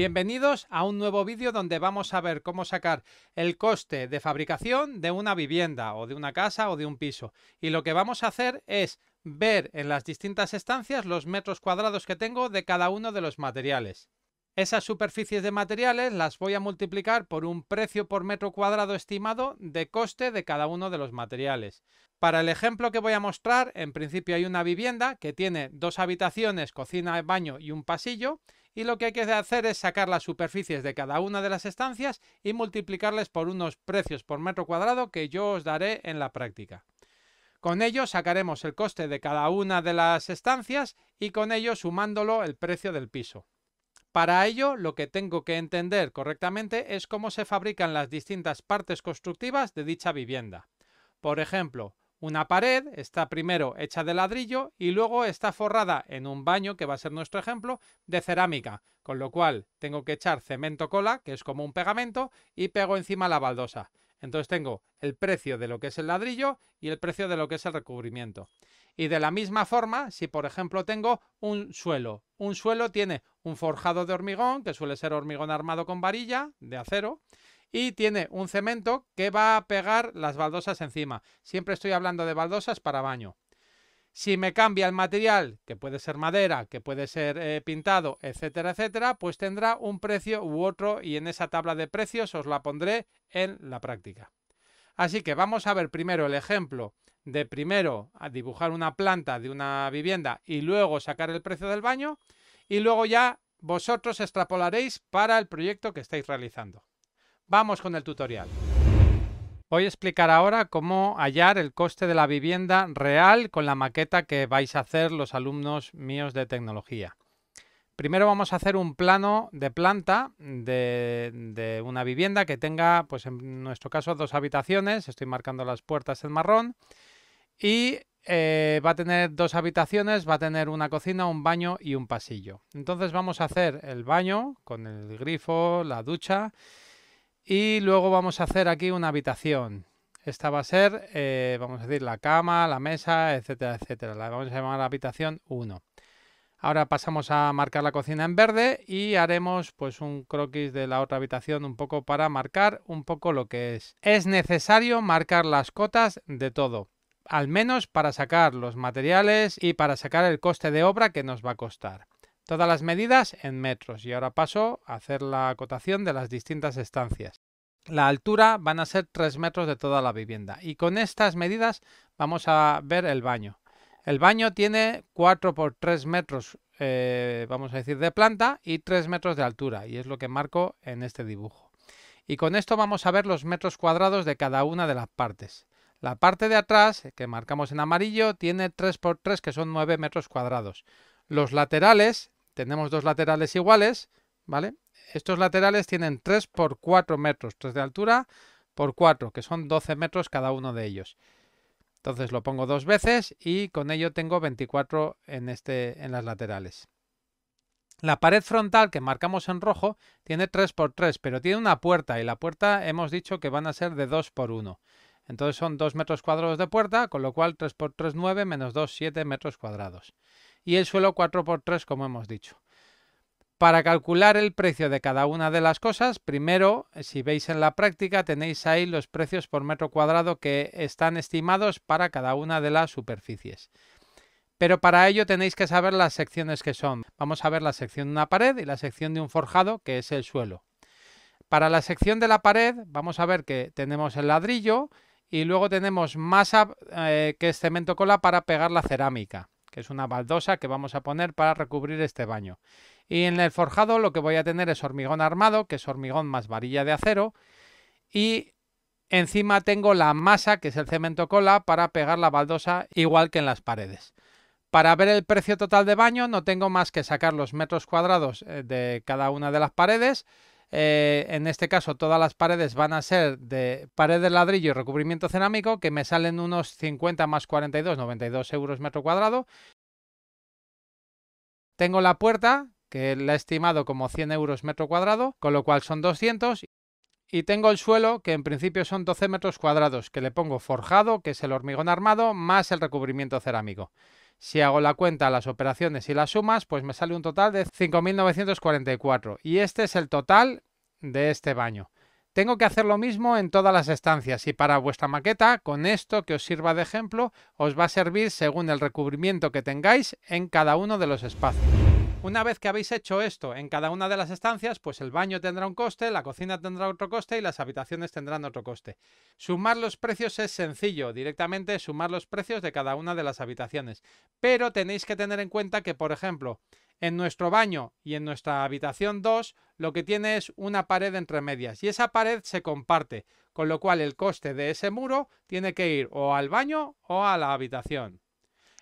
Bienvenidos a un nuevo vídeo donde vamos a ver cómo sacar el coste de fabricación de una vivienda o de una casa o de un piso. Y lo que vamos a hacer es ver en las distintas estancias los metros cuadrados que tengo de cada uno de los materiales. Esas superficies de materiales las voy a multiplicar por un precio por metro cuadrado estimado de coste de cada uno de los materiales. Para el ejemplo que voy a mostrar, en principio hay una vivienda que tiene dos habitaciones, cocina, baño y un pasillo y lo que hay que hacer es sacar las superficies de cada una de las estancias y multiplicarles por unos precios por metro cuadrado que yo os daré en la práctica. Con ello sacaremos el coste de cada una de las estancias y con ello sumándolo el precio del piso. Para ello, lo que tengo que entender correctamente es cómo se fabrican las distintas partes constructivas de dicha vivienda. Por ejemplo, una pared está primero hecha de ladrillo y luego está forrada en un baño, que va a ser nuestro ejemplo, de cerámica, con lo cual tengo que echar cemento cola, que es como un pegamento, y pego encima la baldosa. Entonces tengo el precio de lo que es el ladrillo y el precio de lo que es el recubrimiento. Y de la misma forma, si por ejemplo tengo un suelo, un suelo tiene un forjado de hormigón, que suele ser hormigón armado con varilla de acero, y tiene un cemento que va a pegar las baldosas encima. Siempre estoy hablando de baldosas para baño. Si me cambia el material, que puede ser madera, que puede ser eh, pintado, etcétera, etcétera, pues tendrá un precio u otro y en esa tabla de precios os la pondré en la práctica. Así que vamos a ver primero el ejemplo de primero dibujar una planta de una vivienda y luego sacar el precio del baño y luego ya vosotros extrapolaréis para el proyecto que estáis realizando. Vamos con el tutorial. Voy a explicar ahora cómo hallar el coste de la vivienda real con la maqueta que vais a hacer los alumnos míos de tecnología. Primero vamos a hacer un plano de planta de, una vivienda que tenga, pues en nuestro caso, dos habitaciones. Estoy marcando las puertas en marrón. Y eh, va a tener dos habitaciones, va a tener una cocina, un baño y un pasillo. Entonces vamos a hacer el baño con el grifo, la ducha y luego vamos a hacer aquí una habitación. Esta va a ser, eh, vamos a decir, la cama, la mesa, etcétera, etcétera. La vamos a llamar la habitación 1. Ahora pasamos a marcar la cocina en verde y haremos pues un croquis de la otra habitación un poco para marcar un poco lo que es. Es necesario marcar las cotas de todo, al menos para sacar los materiales y para sacar el coste de obra que nos va a costar. Todas las medidas en metros y ahora paso a hacer la acotación de las distintas estancias. La altura van a ser 3 metros de toda la vivienda y con estas medidas vamos a ver el baño. El baño tiene 4 por 3 metros, eh, vamos a decir, de planta y 3 metros de altura y es lo que marco en este dibujo. Y con esto vamos a ver los metros cuadrados de cada una de las partes. La parte de atrás, que marcamos en amarillo, tiene 3 por 3 que son 9 metros cuadrados. Los laterales tenemos dos laterales iguales, ¿vale? Estos laterales tienen 3 por 4 metros, 3 de altura por 4, que son 12 metros cada uno de ellos. Entonces lo pongo dos veces y con ello tengo 24 en, este, en las laterales. La pared frontal que marcamos en rojo tiene 3 por 3, pero tiene una puerta y la puerta hemos dicho que van a ser de 2 por 1. Entonces son 2 metros cuadrados de puerta, con lo cual 3 por 3, 9, menos 2, 7 metros cuadrados y el suelo 4x3 como hemos dicho. Para calcular el precio de cada una de las cosas, primero, eh, si veis en la práctica, tenéis ahí los precios por metro cuadrado que están estimados para cada una de las superficies. Pero para ello tenéis que saber las secciones que son. Vamos a ver la sección de una pared y la sección de un forjado, que es el suelo. Para la sección de la pared, vamos a ver que tenemos el ladrillo y luego tenemos masa, eh, que es cemento cola, para pegar la cerámica que es una baldosa que vamos a poner para recubrir este baño. Y en el forjado lo que voy a tener es hormigón armado, que es hormigón más varilla de acero. Y encima tengo la masa, que es el cemento cola, para pegar la baldosa igual que en las paredes. Para ver el precio total de baño no tengo más que sacar los metros cuadrados eh, de cada una de las paredes, eh, en este caso todas las paredes van a ser de pared de ladrillo y recubrimiento cerámico, que me salen unos 50 más 42, 92 euros metro cuadrado. Tengo la puerta, que la he estimado como 100 euros metro cuadrado, con lo cual son 200. Y tengo el suelo, que en principio son 12 metros cuadrados, que le pongo forjado, que es el hormigón armado, más el recubrimiento cerámico. Si hago la cuenta, las operaciones y las sumas, pues me sale un total de 5.944. Y este es el total de este baño. Tengo que hacer lo mismo en todas las estancias y para vuestra maqueta, con esto que os sirva de ejemplo, os va a servir según el recubrimiento que tengáis en cada uno de los espacios. Una vez que habéis hecho esto en cada una de las estancias, pues el baño tendrá un coste, la cocina tendrá otro coste y las habitaciones tendrán otro coste. Sumar los precios es sencillo, directamente sumar los precios de cada una de las habitaciones. Pero tenéis que tener en cuenta que, por ejemplo, en nuestro baño y en nuestra habitación 2 lo que tiene es una pared entre medias y esa pared se comparte, con lo cual el coste de ese muro tiene que ir o al baño o a la habitación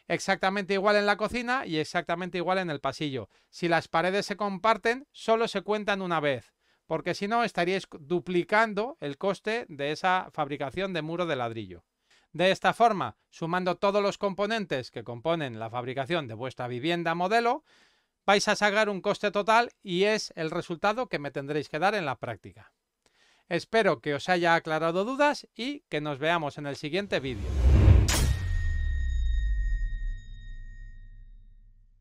exactamente igual en la cocina y exactamente igual en el pasillo. Si las paredes se comparten, solo se cuentan una vez, porque si no estaríais duplicando el coste de esa fabricación de muro de ladrillo. De esta forma, sumando todos los componentes que componen la fabricación de vuestra vivienda modelo, vais a sacar un coste total y es el resultado que me tendréis que dar en la práctica. Espero que os haya aclarado dudas y que nos veamos en el siguiente vídeo.